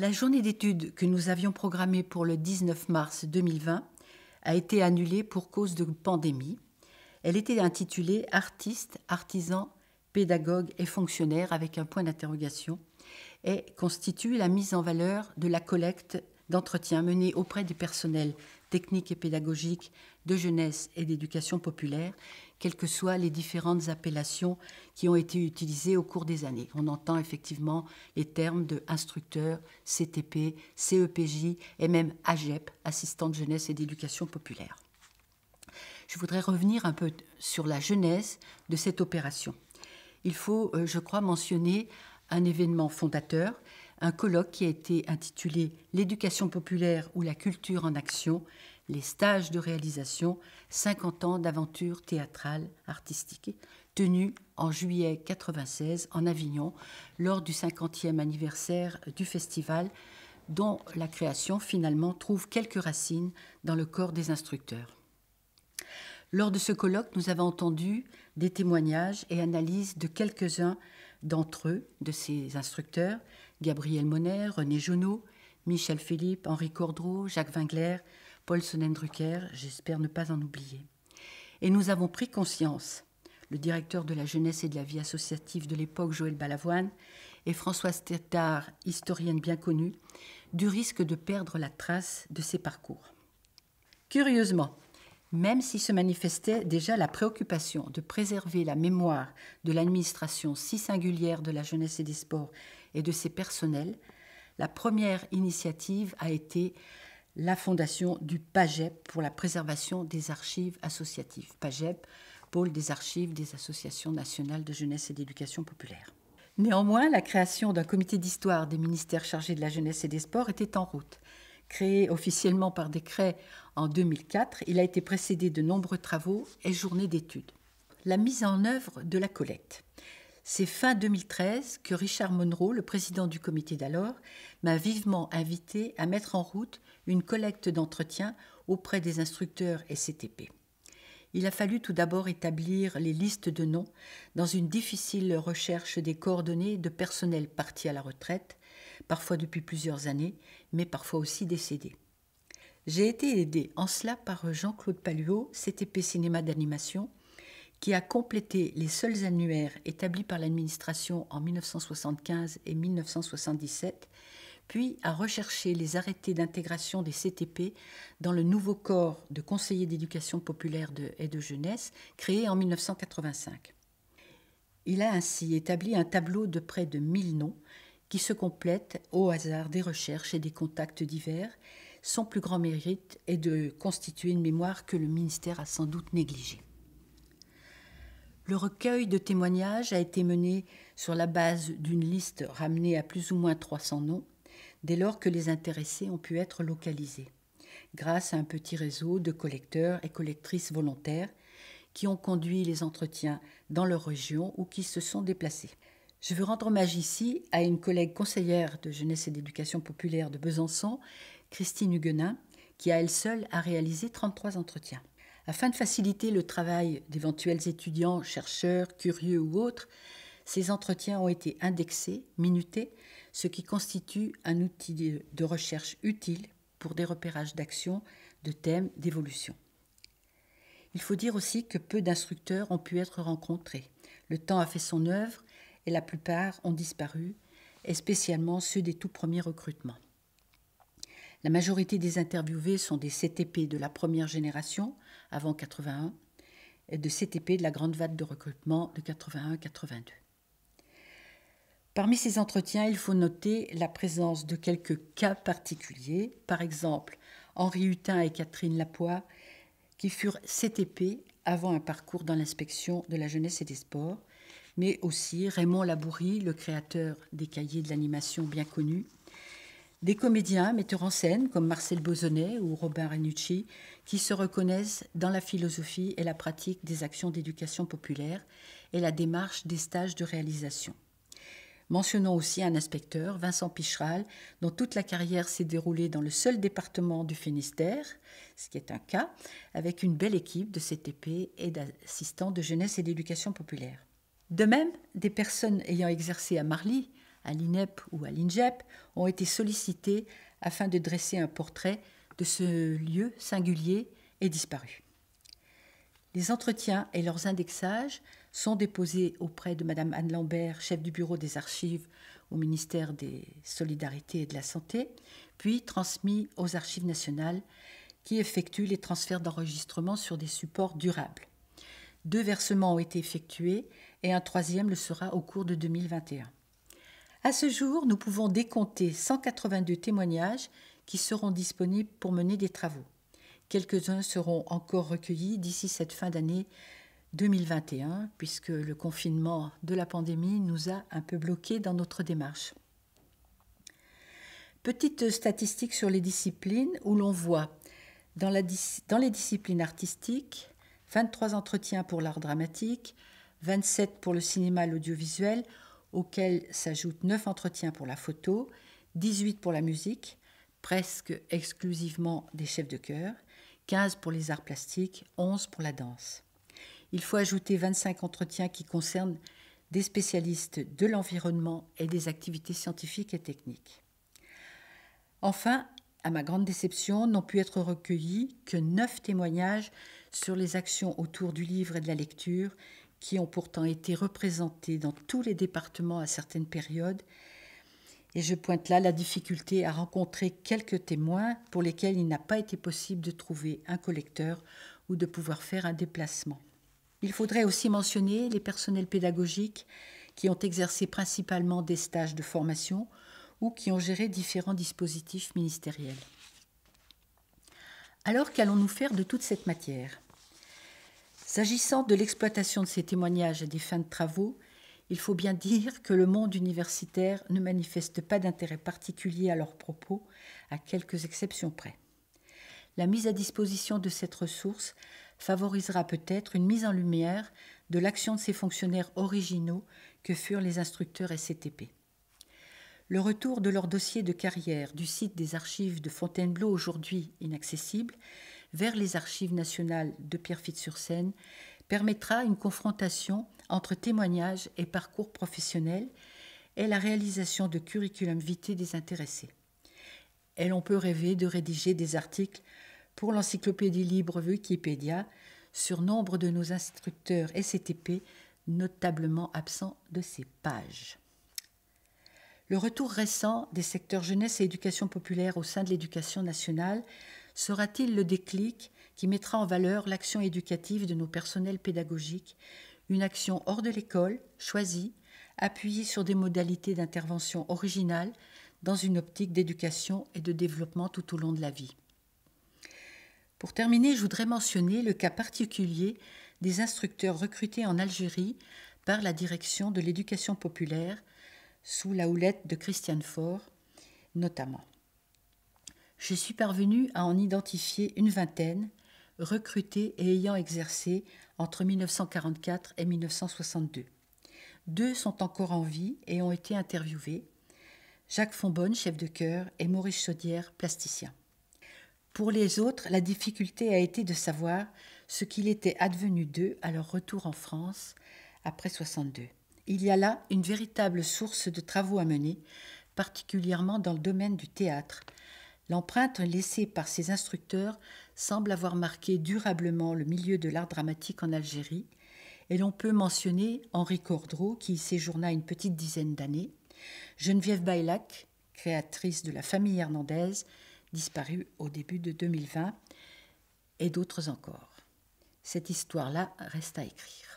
La journée d'études que nous avions programmée pour le 19 mars 2020 a été annulée pour cause de pandémie. Elle était intitulée Artistes, artisans, pédagogues et fonctionnaires avec un point d'interrogation et constitue la mise en valeur de la collecte d'entretien menés auprès du personnel technique et pédagogique de jeunesse et d'éducation populaire, quelles que soient les différentes appellations qui ont été utilisées au cours des années. On entend effectivement les termes de instructeur, CTP, CEPJ et même AGEP, de jeunesse et d'éducation populaire. Je voudrais revenir un peu sur la jeunesse de cette opération. Il faut, euh, je crois, mentionner un événement fondateur un colloque qui a été intitulé L'éducation populaire ou la culture en action, les stages de réalisation, 50 ans d'aventure théâtrale artistique, tenu en juillet 1996 en Avignon lors du 50e anniversaire du festival dont la création finalement trouve quelques racines dans le corps des instructeurs. Lors de ce colloque, nous avons entendu des témoignages et analyses de quelques-uns d'entre eux, de ces instructeurs, Gabriel Monet, René Jeuneau, Michel Philippe, Henri Cordreau, Jacques Vingler, Paul Sonnen-Drucker, j'espère ne pas en oublier. Et nous avons pris conscience, le directeur de la jeunesse et de la vie associative de l'époque, Joël Balavoine, et Françoise Tétard, historienne bien connue, du risque de perdre la trace de ces parcours. Curieusement, même si se manifestait déjà la préoccupation de préserver la mémoire de l'administration si singulière de la jeunesse et des sports et de ses personnels, la première initiative a été la fondation du PAGEP pour la préservation des archives associatives. PAGEP, pôle des archives des associations nationales de jeunesse et d'éducation populaire. Néanmoins, la création d'un comité d'histoire des ministères chargés de la jeunesse et des sports était en route Créé officiellement par décret en 2004, il a été précédé de nombreux travaux et journées d'études. La mise en œuvre de la collecte. C'est fin 2013 que Richard Monroe, le président du comité d'alors, m'a vivement invité à mettre en route une collecte d'entretien auprès des instructeurs CTP. Il a fallu tout d'abord établir les listes de noms dans une difficile recherche des coordonnées de personnel parti à la retraite parfois depuis plusieurs années, mais parfois aussi décédés. J'ai été aidé en cela par Jean-Claude Paluot, CTP Cinéma d'animation, qui a complété les seuls annuaires établis par l'administration en 1975 et 1977, puis a recherché les arrêtés d'intégration des CTP dans le nouveau corps de conseillers d'éducation populaire et de jeunesse créé en 1985. Il a ainsi établi un tableau de près de 1000 noms qui se complètent au hasard des recherches et des contacts divers. Son plus grand mérite est de constituer une mémoire que le ministère a sans doute négligée. Le recueil de témoignages a été mené sur la base d'une liste ramenée à plus ou moins 300 noms, dès lors que les intéressés ont pu être localisés, grâce à un petit réseau de collecteurs et collectrices volontaires qui ont conduit les entretiens dans leur région ou qui se sont déplacés. Je veux rendre hommage ici à une collègue conseillère de jeunesse et d'éducation populaire de Besançon, Christine Huguenin, qui à elle seule a réalisé 33 entretiens. Afin de faciliter le travail d'éventuels étudiants, chercheurs, curieux ou autres, ces entretiens ont été indexés, minutés, ce qui constitue un outil de recherche utile pour des repérages d'actions, de thèmes, d'évolution. Il faut dire aussi que peu d'instructeurs ont pu être rencontrés. Le temps a fait son œuvre et la plupart ont disparu, et spécialement ceux des tout premiers recrutements. La majorité des interviewés sont des CTP de la première génération, avant 81, et de CTP de la grande vague de recrutement de 81-82. Parmi ces entretiens, il faut noter la présence de quelques cas particuliers, par exemple Henri Hutin et Catherine Lapois, qui furent CTP avant un parcours dans l'inspection de la jeunesse et des sports, mais aussi Raymond Laboury, le créateur des cahiers de l'animation bien connus, des comédiens, metteurs en scène comme Marcel Bozonnet ou Robin Renucci, qui se reconnaissent dans la philosophie et la pratique des actions d'éducation populaire et la démarche des stages de réalisation. Mentionnons aussi un inspecteur, Vincent Picheral, dont toute la carrière s'est déroulée dans le seul département du Finistère, ce qui est un cas, avec une belle équipe de CTP et d'assistants de jeunesse et d'éducation populaire. De même, des personnes ayant exercé à Marly, à l'INEP ou à l'INJEP ont été sollicitées afin de dresser un portrait de ce lieu singulier et disparu. Les entretiens et leurs indexages sont déposés auprès de Madame Anne Lambert, chef du bureau des archives au ministère des Solidarités et de la Santé, puis transmis aux archives nationales qui effectuent les transferts d'enregistrement sur des supports durables. Deux versements ont été effectués et un troisième le sera au cours de 2021. À ce jour, nous pouvons décompter 182 témoignages qui seront disponibles pour mener des travaux. Quelques-uns seront encore recueillis d'ici cette fin d'année 2021, puisque le confinement de la pandémie nous a un peu bloqués dans notre démarche. Petite statistique sur les disciplines où l'on voit dans, dans les disciplines artistiques 23 entretiens pour l'art dramatique, 27 pour le cinéma et l'audiovisuel, auxquels s'ajoutent 9 entretiens pour la photo, 18 pour la musique, presque exclusivement des chefs de chœur, 15 pour les arts plastiques, 11 pour la danse. Il faut ajouter 25 entretiens qui concernent des spécialistes de l'environnement et des activités scientifiques et techniques. Enfin, à ma grande déception, n'ont pu être recueillis que neuf témoignages sur les actions autour du livre et de la lecture qui ont pourtant été représentés dans tous les départements à certaines périodes. Et je pointe là la difficulté à rencontrer quelques témoins pour lesquels il n'a pas été possible de trouver un collecteur ou de pouvoir faire un déplacement. Il faudrait aussi mentionner les personnels pédagogiques qui ont exercé principalement des stages de formation ou qui ont géré différents dispositifs ministériels. Alors qu'allons-nous faire de toute cette matière S'agissant de l'exploitation de ces témoignages à des fins de travaux, il faut bien dire que le monde universitaire ne manifeste pas d'intérêt particulier à leurs propos, à quelques exceptions près. La mise à disposition de cette ressource favorisera peut-être une mise en lumière de l'action de ces fonctionnaires originaux que furent les instructeurs SCTP. Le retour de leur dossier de carrière du site des archives de Fontainebleau aujourd'hui inaccessible vers les archives nationales de Pierrefitte-sur-Seine permettra une confrontation entre témoignages et parcours professionnels et la réalisation de curriculum vitae des intéressés. Et l'on peut rêver de rédiger des articles pour l'encyclopédie libre Wikipédia sur nombre de nos instructeurs S.T.P. notablement absents de ces pages. Le retour récent des secteurs jeunesse et éducation populaire au sein de l'éducation nationale sera-t-il le déclic qui mettra en valeur l'action éducative de nos personnels pédagogiques, une action hors de l'école, choisie, appuyée sur des modalités d'intervention originales, dans une optique d'éducation et de développement tout au long de la vie. Pour terminer, je voudrais mentionner le cas particulier des instructeurs recrutés en Algérie par la direction de l'éducation populaire, sous la houlette de Christiane Faure notamment je suis parvenue à en identifier une vingtaine, recrutés et ayant exercé entre 1944 et 1962. Deux sont encore en vie et ont été interviewés, Jacques Fonbonne, chef de chœur, et Maurice Chaudière, plasticien. Pour les autres, la difficulté a été de savoir ce qu'il était advenu d'eux à leur retour en France après 62. Il y a là une véritable source de travaux à mener, particulièrement dans le domaine du théâtre, L'empreinte laissée par ses instructeurs semble avoir marqué durablement le milieu de l'art dramatique en Algérie, et l'on peut mentionner Henri Cordreau, qui y séjourna une petite dizaine d'années, Geneviève Bailac, créatrice de la famille Hernandez, disparue au début de 2020, et d'autres encore. Cette histoire-là reste à écrire.